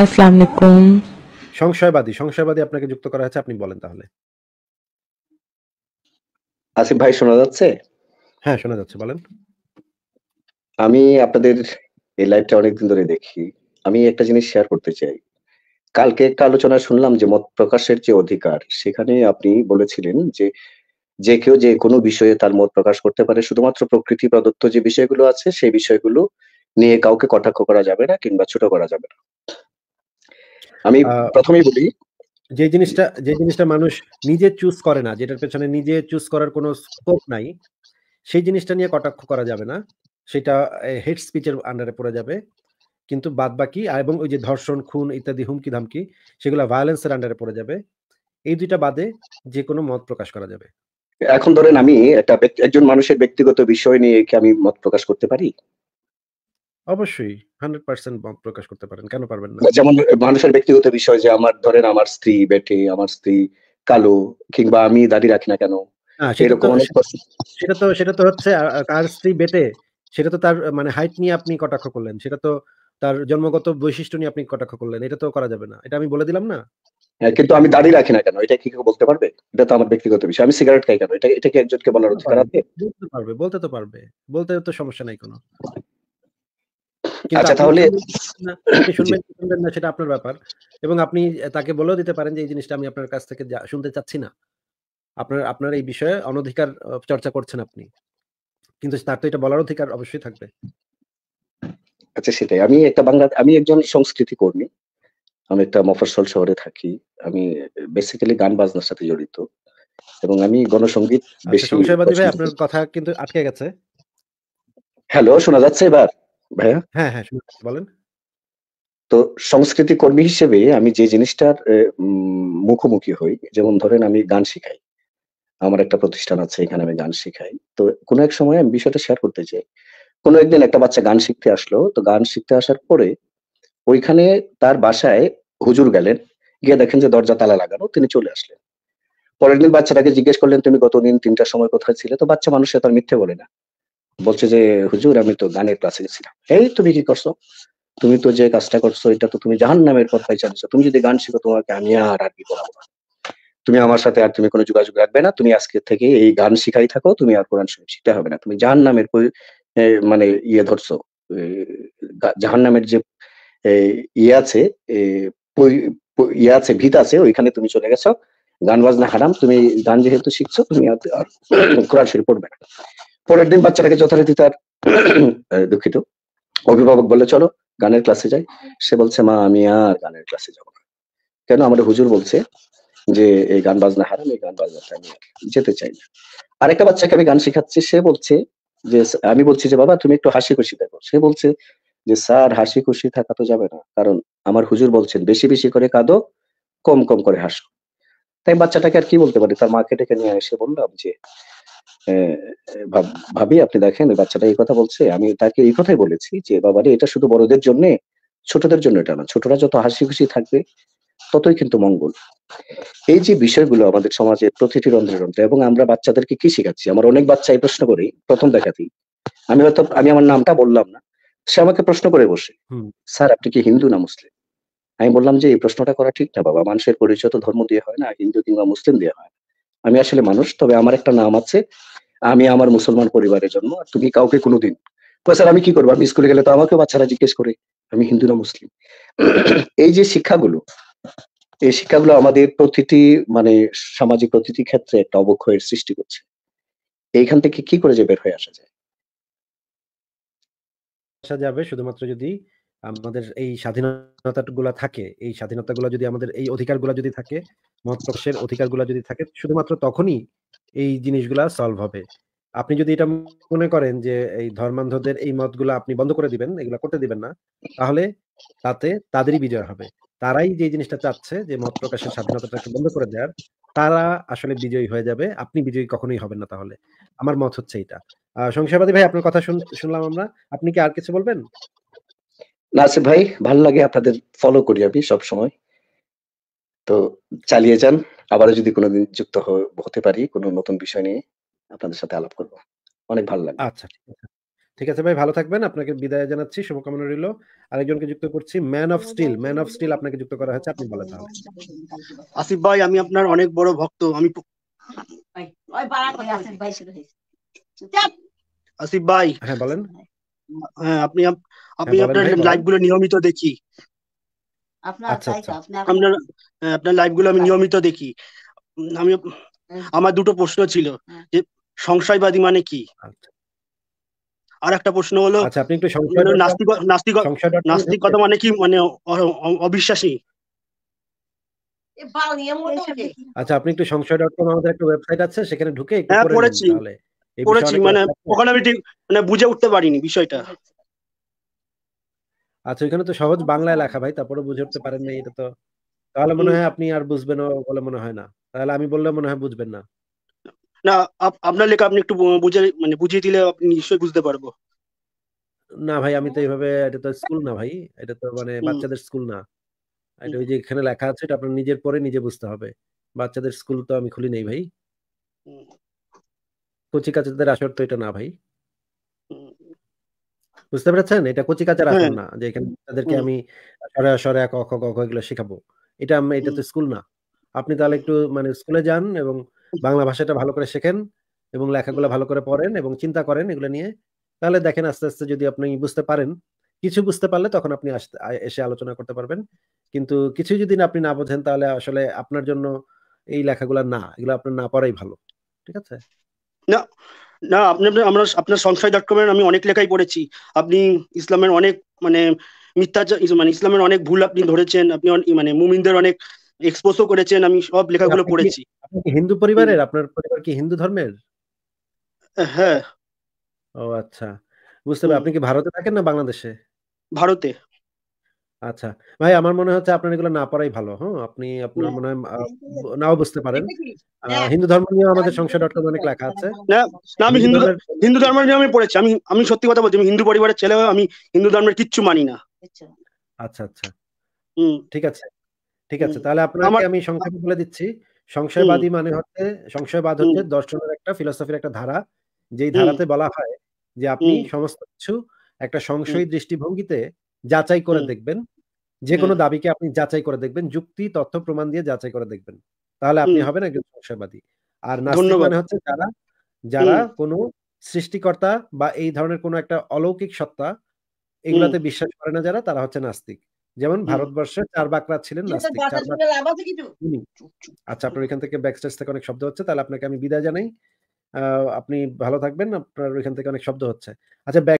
আসসালামু আলাইকুম সংশয়বাদী সংশয়বাদী আপনাকে যুক্ত করা হয়েছে আপনি বলেন তাহলে আসিফ ভাই শোনা যাচ্ছে হ্যাঁ শোনা যাচ্ছে বলেন আমি আপনাদের এই লাইভটা অনেকদিন ধরে দেখি আমি একটা জিনিস শেয়ার করতে চাই কালকে একটা আলোচনা শুনলাম যে মত প্রকাশের যে অধিকার সেখানে আপনি বলেছিলেন যে যে কেউ যে কোনো বিষয়ে তার মত প্রকাশ করতে পারে শুধুমাত্র প্রকৃতি প্রদত্ত যে বিষয়গুলো আছে সেই বিষয়গুলো নিয়ে কাউকে কটাক্ষ করা যাবে না কিংবা ছোট করা যাবে না আমি প্রথমেই বলি যে জিনিসটা যে জিনিসটা মানুষ নিজে চুজ করে না যেটার পেছনে নিজে চুজ করার কোনো স্কোপ নাই সেই জিনিসটা নিয়ে কটাক্ষ করা যাবে না সেটা হেড স্পিচের আন্ডারে পড়ে যাবে কিন্তু বাদ বাকি এবং ওই যে ধর্ষণ খুন ইত্যাদি হুমকি ধামকি সেগুলো ভায়োলেন্সের আন্ডারে পড়ে যাবে এই দুইটা বাদে যে কোনো মত প্রকাশ করা যাবে এখন ধরেন আমি একটা একজন মানুষের ব্যক্তিগত বিষয় নিয়ে কি আমি মত প্রকাশ করতে পারি অবশ্যই হান্ড্রেড পার্সেন্ট প্রকাশ করতে পারেন কেন পারবেন না যেমন মানুষের ব্যক্তিগত বিষয় যে আমার ধরেন আমার স্ত্রী বেটে আমার স্ত্রী কালো কিংবা আমি দাড়ি রাখি না কেন সেটা তো সেটা তো হচ্ছে কার স্ত্রী বেটে সেটা তো তার মানে হাইট নিয়ে আপনি কটাক্ষ করলেন সেটা তো তার জন্মগত বৈশিষ্ট্য নিয়ে আপনি কটাক্ষ করলেন এটা তো করা যাবে না এটা আমি বলে দিলাম না হ্যাঁ, কিন্তু আমি দাঁড়িয়ে রাখি না কেন এটা কি কেউ বলতে পারবে এটা তো আমার ব্যক্তিগত বিষয় আমি সিগারেট খাই কেন এটা এটা কি একজনকে বলার অধিকার আছে বলতে পারবে বলতে তো পারবে বলতে তো সমস্যা নাই কোনো আচ্ছা, সেটা আপনার ব্যাপার এবং আপনি তাকে বলেও দিতে পারেন যে এই জিনিসটা আমি আপনার কাছ থেকে শুনতে চাচ্ছি না আপনার আপনার এই বিষয়ে অনধিকার চর্চা করছেন আপনি কিন্তু তার তো এটা বলার অধিকার অবশ্যই থাকবে আচ্ছা সেটাই আমি একটা বাংলা আমি একজন সংস্কৃতি কর্মী আমি একটা মফস্বল শহরে থাকি আমি বেসিক্যালি গান বাজনার সাথে জড়িত এবং আমি গণসংগীত আচ্ছা, বেশি আপনার কথা কিন্তু আটকে গেছে হ্যালো শোনা যাচ্ছে এবার ভাইয়া হ্যাঁ হ্যাঁ বলেন তো সংস্কৃতি কর্মী হিসেবে আমি যে জিনিসটার মুখোমুখি হই যেমন ধরেন আমি গান শিখাই আমার একটা প্রতিষ্ঠান আছে এখানে আমি গান শিখাই তো কোনো এক সময় আমি বিষয়টা শেয়ার করতে চাই কোনো একদিন একটা বাচ্চা গান শিখতে আসলো তো গান শিখতে আসার পরে ওইখানে তার বাসায় হুজুর গেলেন গিয়ে দেখেন যে দরজা তালা লাগানো তিনি চলে আসলেন পরের দিন বাচ্চাটাকে জিজ্ঞেস করলেন তুমি গত দিন তিনটার সময় কোথায় ছিলে তো বাচ্চা মানুষে তার মিথ্যে বলে না বলছে যে হুজুর আমি তো গানের ক্লাসে গেছিলাম এই তুমি কি করছো তুমি তো যে কাজটা করছো এটা তো তুমি জাহান নামের পথটাই চালছো তুমি যদি গান শিখো তোমাকে আমি আর আরবি করাবো না তুমি আমার সাথে আর তুমি কোনো যোগাযোগ রাখবে না তুমি আজকে থেকে এই গান শিখাই থাকো তুমি আর কোরআন শরীফ শিখতে হবে না তুমি জাহান নামের মানে ইয়ে ধরছো জাহান নামের যে ইয়ে আছে ইয়ে আছে ভিত আছে ওইখানে তুমি চলে গেছো গান বাজনা হারাম তুমি গান যেহেতু শিখছো তুমি আর কোরআন শরীফ পড়বে না পরের দিন বাচ্চাটাকে যথারীতি তার দুঃখিত অভিভাবক বলে চলো গানের ক্লাসে যাই সে বলছে মা আমি আর গানের ক্লাসে যাবো না কেন আমাদের হুজুর বলছে যে এই গান বাজনা হারাম এই গান বাজনাটা আমি যেতে চাই না আরেকটা বাচ্চাকে আমি গান শেখাচ্ছি সে বলছে যে আমি বলছি যে বাবা তুমি একটু হাসি খুশি দেখো সে বলছে যে স্যার হাসি খুশি থাকা তো যাবে না কারণ আমার হুজুর বলছেন বেশি বেশি করে কাঁদো কম কম করে হাসো তাই বাচ্চাটাকে আর কি বলতে পারি তার মাকে ডেকে নিয়ে এসে বললাম যে ভাবি আপনি দেখেন বাচ্চাটা এই কথা বলছে আমি তাকে এই কথাই বলেছি যে বাবারে এটা শুধু বড়দের জন্য ছোটদের জন্য এটা না ছোটরা যত হাসি খুশি থাকবে ততই কিন্তু মঙ্গল এই যে বিষয়গুলো আমাদের সমাজে প্রতিটি রন্ধ্রে রন্ধ্রে এবং আমরা বাচ্চাদেরকে কি শেখাচ্ছি আমার অনেক বাচ্চা এই প্রশ্ন করি প্রথম দেখাতেই আমি হয়তো আমি আমার নামটা বললাম না সে আমাকে প্রশ্ন করে বসে স্যার আপনি কি হিন্দু না মুসলিম আমি বললাম যে এই প্রশ্নটা করা ঠিক না বাবা মানুষের পরিচয় তো ধর্ম দিয়ে হয় না হিন্দু কিংবা মুসলিম দিয়ে হয় আমি আসলে মানুষ তবে আমার একটা নাম আছে আমি আমার মুসলমান পরিবারের জন্য তুমি কাউকে কোনোদিন স্যার আমি কি করবো আমি স্কুলে গেলে তো আমাকে বাচ্চারা জিজ্ঞেস করে আমি হিন্দু না মুসলিম এই যে শিক্ষাগুলো এই শিক্ষাগুলো আমাদের প্রতিটি মানে সামাজিক প্রতিটি ক্ষেত্রে একটা অবক্ষয়ের সৃষ্টি করছে এইখান থেকে কি করে যে বের হয়ে আসা যায় আসা যাবে শুধুমাত্র যদি আমাদের এই স্বাধীনতা গুলা থাকে এই স্বাধীনতা গুলা যদি আমাদের এই অধিকার গুলা যদি থাকে মত প্রকাশের গুলা যদি থাকে শুধুমাত্র তখনই এই জিনিসগুলো সলভ হবে আপনি যদি এটা মনে করেন যে এই ধর্মান্ধদের এই মতগুলো আপনি বন্ধ করে দিবেন এগুলো করতে দিবেন না তাহলে তাতে তাদেরই বিজয় হবে তারাই যে জিনিসটা চাচ্ছে যে মত প্রকাশের স্বাধীনতাটাকে বন্ধ করে দেওয়ার তারা আসলে বিজয়ী হয়ে যাবে আপনি বিজয়ী কখনোই হবেন না তাহলে আমার মত হচ্ছে এটা সংসারবাদী ভাই আপনার কথা শুনলাম আমরা আপনি কি আর কিছু বলবেন নাসির ভাই ভালো লাগে আপনাদের ফলো করি আমি সব সময় তো চালিয়ে যান আবারও যদি কোনোদিন যুক্ত হতে পারি কোনো নতুন বিষয় নিয়ে আপনাদের সাথে আলাপ করব অনেক ভালো লাগে আচ্ছা ঠিক আছে ভাই ভালো থাকবেন আপনাকে বিদায় জানাচ্ছি শুভকামনা রইল আরেকজনকে যুক্ত করছি man of steel man of steel আপনাকে যুক্ত করা হয়েছে আপনি ভালো থাকবেন আসিফ ভাই আমি আপনার অনেক বড় ভক্ত আমি আসিফ ভাই হ্যাঁ বলেন হ্যাঁ আপনি আপনি হ্যাঁ, আপনার লাইভগুলো নিয়মিত দেখি আপনার আচ্ছা লাইভগুলো আচ্ছা। হ্যাঁ, আমি নিয়মিত দেখি আমি আমার দুটো প্রশ্ন ছিল যে সংশয়বাদী মানে কি আচ্ছা। আর একটা প্রশ্ন হলো আচ্ছা আপনি নাস্তিকতা মানে কি মানে অবিশ্বাসী আচ্ছা আপনি একটু সংশয় ডট কম আমাদের একটা ওয়েবসাইট আছে সেখানে ঢুকে হ্যাঁ, পড়েছি। পড়েছি মানে ওখানে আমি ঠিক মানে বুঝে উঠতে পারিনি বিষয়টা আচ্ছা ওইখানে তো সহজ আচ্ছা। বাংলায় লেখা ভাই তারপরে বুঝে উঠতে আচ্ছা, পারেন আচ্ছা। না এটা তো তাহলে মনে হয় আপনি আর বুঝবেন বলে মনে হয় না তাহলে আমি বললে মনে হয় বুঝবেন না না আপনার লেখা আপনি একটু বুঝে মানে বুঝিয়ে দিলে আপনি নিশ্চয়ই বুঝতে পারবো না ভাই আমি তো এইভাবে এটা তো স্কুল না ভাই এটা তো মানে বাচ্চাদের স্কুল না এটা ওই যে এখানে লেখা আছে এটা আপনার নিজের পরে নিজে বুঝতে হবে বাচ্চাদের স্কুল তো আমি খুলি নেই ভাই কচি কাচাদের আসর তো এটা না ভাই বুঝতে পারছেন এটা কচি কাচা হ্যাঁ। আসন না যে এখানে তাদেরকে আমি সরে সরে ক খ গ এগুলো শেখাবো এটা আমি এটা তো স্কুল না আপনি তাহলে একটু মানে স্কুলে যান এবং বাংলা ভাষাটা ভালো করে শেখেন এবং লেখাগুলো ভালো করে পড়েন এবং চিন্তা করেন এগুলো নিয়ে তাহলে দেখেন আস্তে আস্তে যদি আপনি বুঝতে পারেন কিছু বুঝতে পারলে তখন আপনি এসে আলোচনা করতে পারবেন কিন্তু কিছু যদি আপনি না বোঝেন তাহলে আসলে আপনার জন্য এই লেখাগুলো না এগুলো আপনার না পড়াই ভালো ঠিক আছে না না আপনি আমরা আপনার সংশয় ডট কমের আমি অনেক লেখাই পড়েছি আপনি ইসলামের অনেক মানে মিথ্যা মানে ইসলামের অনেক ভুল আপনি ধরেছেন আপনি মানে মুমিনদের অনেক এক্সপোজও করেছেন আমি সব লেখাগুলো পড়েছি আপনি কি হিন্দু পরিবারের আপনার পরিবার কি হিন্দু ধর্মের হ্যাঁ ও আচ্ছা বুঝতে পারছি আপনি কি ভারতে থাকেন না বাংলাদেশে ভারতে আচ্ছা। ভাই আমার মনে হচ্ছে আপনার এগুলো না পড়াই ভালো। হ্যাঁ? আপনি আপনার মনে হয় নাও বুঝতে পারেন। হ্যাঁ। হিন্দু ধর্ম নিয়ে আমাদের সংশয়.com অনেক লেখা আছে। না, না আমি হিন্দু হিন্দু ধর্ম নিয়ে আমি পড়েছি। আমি আমি সত্যি কথা বলছি। আমি হিন্দু পরিবারের ছেলে আমি হিন্দু ধর্মের কিচ্ছু মানি না। আচ্ছা, আচ্ছা।, আচ্ছা। হুম। ঠিক আছে। ঠিক আছে। তাহলে আপনাকে আমি সংক্ষেপে বলে দিচ্ছি। সংশয়বাদী মানে হচ্ছে সংশয়বাদ হচ্ছে দর্শনের একটা ফিলোসফির একটা ধারা। যেই ধারাতে বলা হয় যে আপনি সমস্ত কিছু একটা সংশয় সংশয়ী দৃষ্টিভঙ্গিতে যাচাই করে দেখবেন যে কোনো দাবিকে আপনি যাচাই করে দেখবেন যুক্তি তথ্য প্রমাণ দিয়ে যাচাই করে দেখবেন তাহলে আপনি হবেন একজন সংশয়বাদী আর নাস্তিক মানে হচ্ছে যারা যারা কোনো সৃষ্টিকর্তা বা এই ধরনের কোনো একটা অলৌকিক সত্তা এগুলাতে বিশ্বাস করে না যারা তারা হচ্ছে নাস্তিক যেমন ভারতবর্ষে চার বাকরা ছিলেন নাস্তিক আচ্ছা আপনার এখান থেকে ব্যাকস্টেজ থেকে অনেক শব্দ হচ্ছে তাহলে আপনাকে আমি বিদায় জানাই আপনি ভালো থাকবেন আপনার ওইখান থেকে অনেক শব্দ হচ্ছে আচ্ছা